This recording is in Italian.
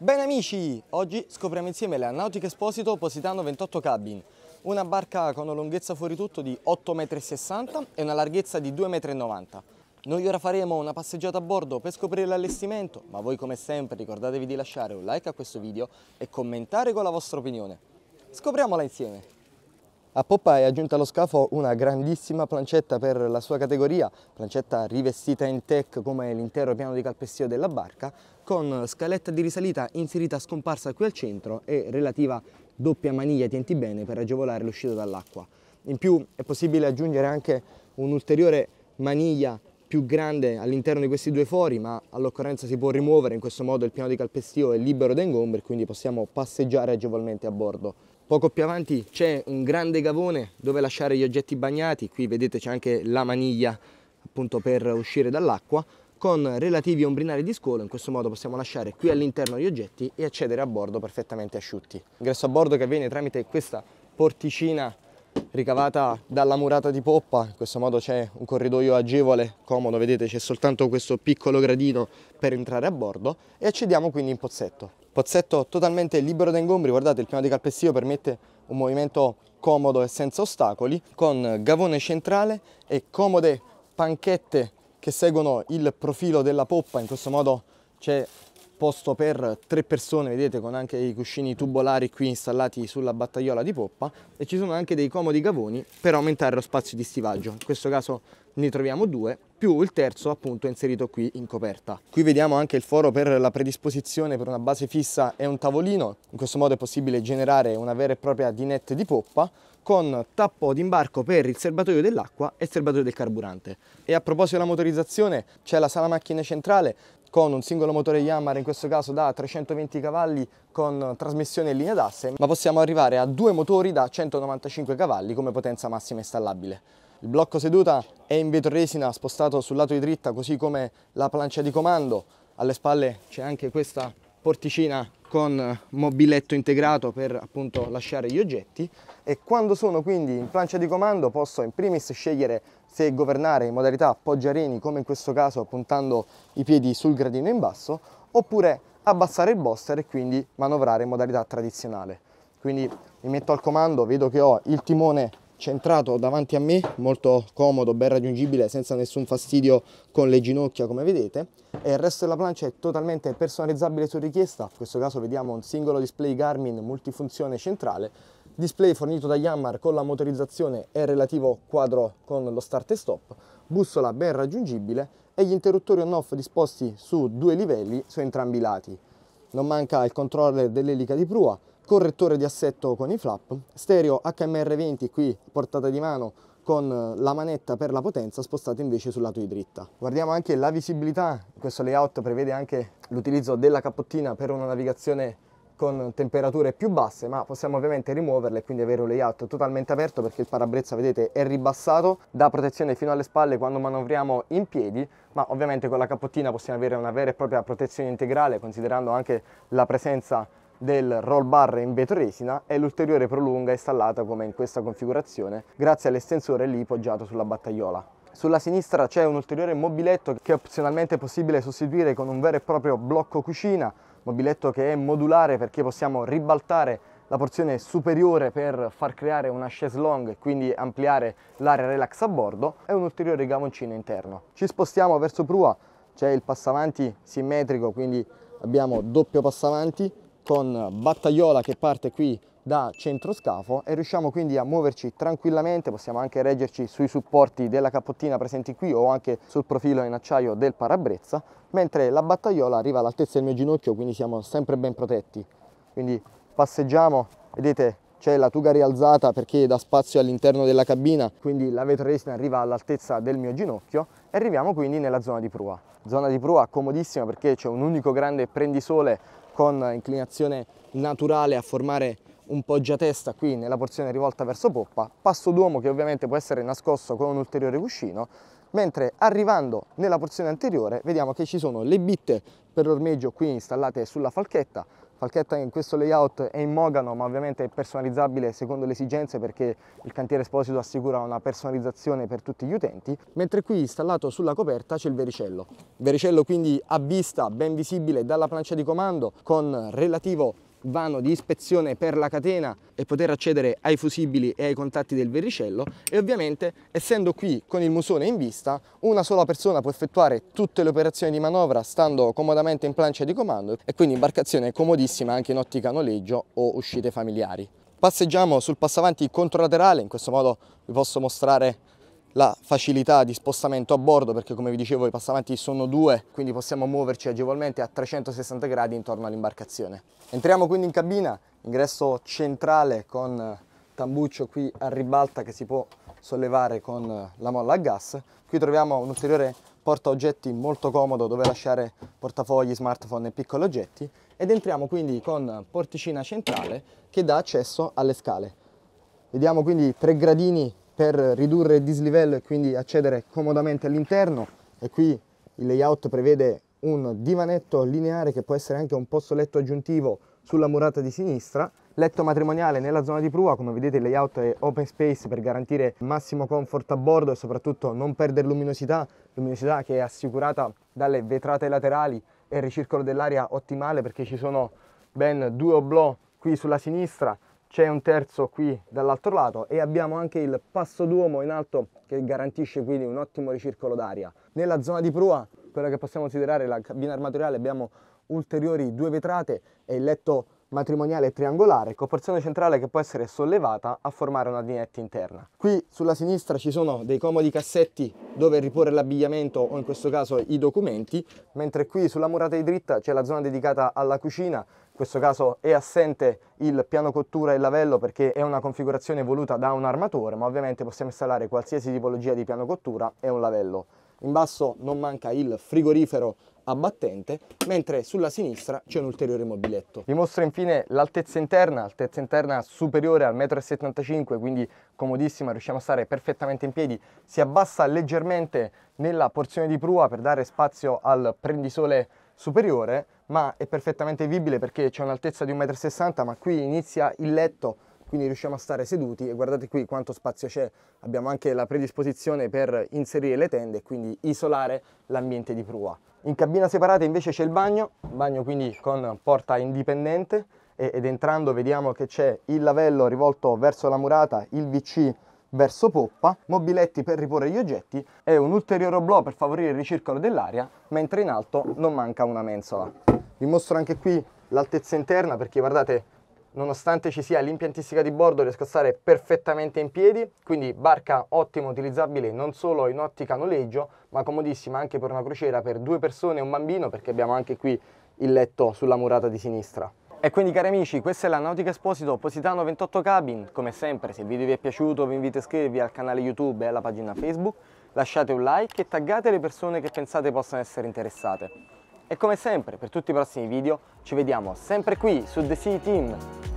Bene amici, oggi scopriamo insieme la Nautic Esposito Positano 28 Cabin, una barca con una lunghezza fuori tutto di 8,60 m e una larghezza di 2,90 m. Noi ora faremo una passeggiata a bordo per scoprire l'allestimento, ma voi come sempre ricordatevi di lasciare un like a questo video e commentare con la vostra opinione. Scopriamola insieme! A poppa è aggiunta allo scafo una grandissima plancetta per la sua categoria, plancetta rivestita in tech come l'intero piano di calpestio della barca, con scaletta di risalita inserita scomparsa qui al centro e relativa doppia maniglia tienti bene per agevolare l'uscita dall'acqua. In più è possibile aggiungere anche un'ulteriore maniglia più grande all'interno di questi due fori, ma all'occorrenza si può rimuovere, in questo modo il piano di calpestio è libero da ingombri, quindi possiamo passeggiare agevolmente a bordo. Poco più avanti c'è un grande gavone dove lasciare gli oggetti bagnati, qui vedete c'è anche la maniglia appunto per uscire dall'acqua, con relativi ombrinari di scolo, in questo modo possiamo lasciare qui all'interno gli oggetti e accedere a bordo perfettamente asciutti. Ingresso a bordo che avviene tramite questa porticina ricavata dalla murata di poppa, in questo modo c'è un corridoio agevole, comodo, vedete c'è soltanto questo piccolo gradino per entrare a bordo e accediamo quindi in pozzetto. Pozzetto totalmente libero da ingombri, guardate il piano di calpestio permette un movimento comodo e senza ostacoli, con gavone centrale e comode panchette che seguono il profilo della poppa, in questo modo c'è posto per tre persone, vedete con anche i cuscini tubolari qui installati sulla battagliola di poppa e ci sono anche dei comodi gavoni per aumentare lo spazio di stivaggio, in questo caso ne troviamo due, più il terzo appunto inserito qui in coperta. Qui vediamo anche il foro per la predisposizione per una base fissa e un tavolino, in questo modo è possibile generare una vera e propria dinette di poppa, con tappo d'imbarco per il serbatoio dell'acqua e il serbatoio del carburante. E a proposito della motorizzazione, c'è la sala macchine centrale con un singolo motore Yammer, in questo caso da 320 cavalli con trasmissione in linea d'asse, ma possiamo arrivare a due motori da 195 cavalli come potenza massima installabile. Il blocco seduta è in vetro resina spostato sul lato di dritta così come la plancia di comando, alle spalle c'è anche questa porticina con mobiletto integrato per appunto lasciare gli oggetti e quando sono quindi in plancia di comando posso in primis scegliere se governare in modalità poggiarini come in questo caso puntando i piedi sul gradino in basso oppure abbassare il booster e quindi manovrare in modalità tradizionale quindi mi metto al comando vedo che ho il timone centrato davanti a me, molto comodo, ben raggiungibile, senza nessun fastidio con le ginocchia come vedete e il resto della plancia è totalmente personalizzabile su richiesta, in questo caso vediamo un singolo display Garmin multifunzione centrale, display fornito da Yammer con la motorizzazione e relativo quadro con lo start e stop, bussola ben raggiungibile e gli interruttori on-off disposti su due livelli su entrambi i lati, non manca il controller dell'elica di prua, correttore di assetto con i flap, stereo HMR20 qui portata di mano con la manetta per la potenza spostata invece sul lato di dritta. Guardiamo anche la visibilità, questo layout prevede anche l'utilizzo della cappottina per una navigazione con temperature più basse ma possiamo ovviamente rimuoverle e quindi avere un layout totalmente aperto perché il parabrezza vedete è ribassato dà protezione fino alle spalle quando manovriamo in piedi ma ovviamente con la cappottina possiamo avere una vera e propria protezione integrale considerando anche la presenza del roll bar in vetro resina e l'ulteriore prolunga installata come in questa configurazione grazie all'estensore lì poggiato sulla battagliola. Sulla sinistra c'è un ulteriore mobiletto che è opzionalmente possibile sostituire con un vero e proprio blocco cucina mobiletto che è modulare perché possiamo ribaltare la porzione superiore per far creare una chaise longue e quindi ampliare l'area relax a bordo e un ulteriore gamoncino interno. Ci spostiamo verso prua, c'è il passavanti simmetrico, quindi abbiamo doppio passavanti con battagliola che parte qui da centroscafo e riusciamo quindi a muoverci tranquillamente, possiamo anche reggerci sui supporti della cappottina presenti qui o anche sul profilo in acciaio del parabrezza, mentre la battaiola arriva all'altezza del mio ginocchio, quindi siamo sempre ben protetti. Quindi passeggiamo, vedete c'è la tuga rialzata perché dà spazio all'interno della cabina, quindi la vetroresina arriva all'altezza del mio ginocchio e arriviamo quindi nella zona di prua. Zona di prua comodissima perché c'è un unico grande prendisole con inclinazione naturale a formare un poggiatesta qui nella porzione rivolta verso poppa, passo d'uomo che ovviamente può essere nascosto con un ulteriore cuscino, mentre arrivando nella porzione anteriore vediamo che ci sono le bitte per l'ormeggio qui installate sulla falchetta, falchetta in questo layout è in mogano ma ovviamente è personalizzabile secondo le esigenze perché il cantiere Esposito assicura una personalizzazione per tutti gli utenti mentre qui installato sulla coperta c'è il vericello vericello quindi a vista ben visibile dalla plancia di comando con relativo vano di ispezione per la catena e poter accedere ai fusibili e ai contatti del verricello e ovviamente essendo qui con il musone in vista una sola persona può effettuare tutte le operazioni di manovra stando comodamente in plancia di comando e quindi imbarcazione comodissima anche in ottica noleggio o uscite familiari. Passeggiamo sul passavanti controlaterale, in questo modo vi posso mostrare la facilità di spostamento a bordo perché come vi dicevo i passavanti sono due quindi possiamo muoverci agevolmente a 360 gradi intorno all'imbarcazione entriamo quindi in cabina ingresso centrale con eh, tambuccio qui a ribalta che si può sollevare con eh, la molla a gas qui troviamo un ulteriore porta oggetti molto comodo dove lasciare portafogli, smartphone e piccoli oggetti ed entriamo quindi con eh, porticina centrale che dà accesso alle scale vediamo quindi tre gradini per ridurre il dislivello e quindi accedere comodamente all'interno e qui il layout prevede un divanetto lineare che può essere anche un posto letto aggiuntivo sulla murata di sinistra letto matrimoniale nella zona di prua come vedete il layout è open space per garantire massimo comfort a bordo e soprattutto non perdere luminosità luminosità che è assicurata dalle vetrate laterali e il ricircolo dell'aria ottimale perché ci sono ben due oblò qui sulla sinistra c'è un terzo qui dall'altro lato e abbiamo anche il passo d'uomo in alto che garantisce quindi un ottimo ricircolo d'aria. Nella zona di prua, quella che possiamo considerare la cabina armatoriale, abbiamo ulteriori due vetrate e il letto matrimoniale triangolare con porzione centrale che può essere sollevata a formare una dinetta interna. Qui sulla sinistra ci sono dei comodi cassetti dove riporre l'abbigliamento o in questo caso i documenti, mentre qui sulla murata di dritta c'è la zona dedicata alla cucina questo caso è assente il piano cottura e il lavello perché è una configurazione voluta da un armatore, ma ovviamente possiamo installare qualsiasi tipologia di piano cottura e un lavello. In basso non manca il frigorifero abbattente, mentre sulla sinistra c'è un ulteriore mobiletto. Vi mostro infine l'altezza interna, altezza interna superiore al 1,75 m, quindi comodissima, riusciamo a stare perfettamente in piedi. Si abbassa leggermente nella porzione di prua per dare spazio al prendisole superiore, ma è perfettamente vivibile perché c'è un'altezza di 1,60 m, ma qui inizia il letto, quindi riusciamo a stare seduti e guardate qui quanto spazio c'è. Abbiamo anche la predisposizione per inserire le tende e quindi isolare l'ambiente di prua. In cabina separata invece c'è il bagno, bagno quindi con porta indipendente ed entrando vediamo che c'è il lavello rivolto verso la murata, il WC verso poppa, mobiletti per riporre gli oggetti e un ulteriore oblò per favorire il ricircolo dell'aria, mentre in alto non manca una mensola. Vi mostro anche qui l'altezza interna perché guardate, nonostante ci sia l'impiantistica di bordo riesco a stare perfettamente in piedi, quindi barca ottima, utilizzabile non solo in ottica noleggio, ma comodissima anche per una crociera per due persone e un bambino perché abbiamo anche qui il letto sulla murata di sinistra. E quindi cari amici, questa è la Nautica Esposito Positano 28 Cabin. Come sempre, se il video vi è piaciuto vi invito a iscrivervi al canale YouTube e alla pagina Facebook, lasciate un like e taggate le persone che pensate possano essere interessate. E come sempre, per tutti i prossimi video, ci vediamo sempre qui su The City Team.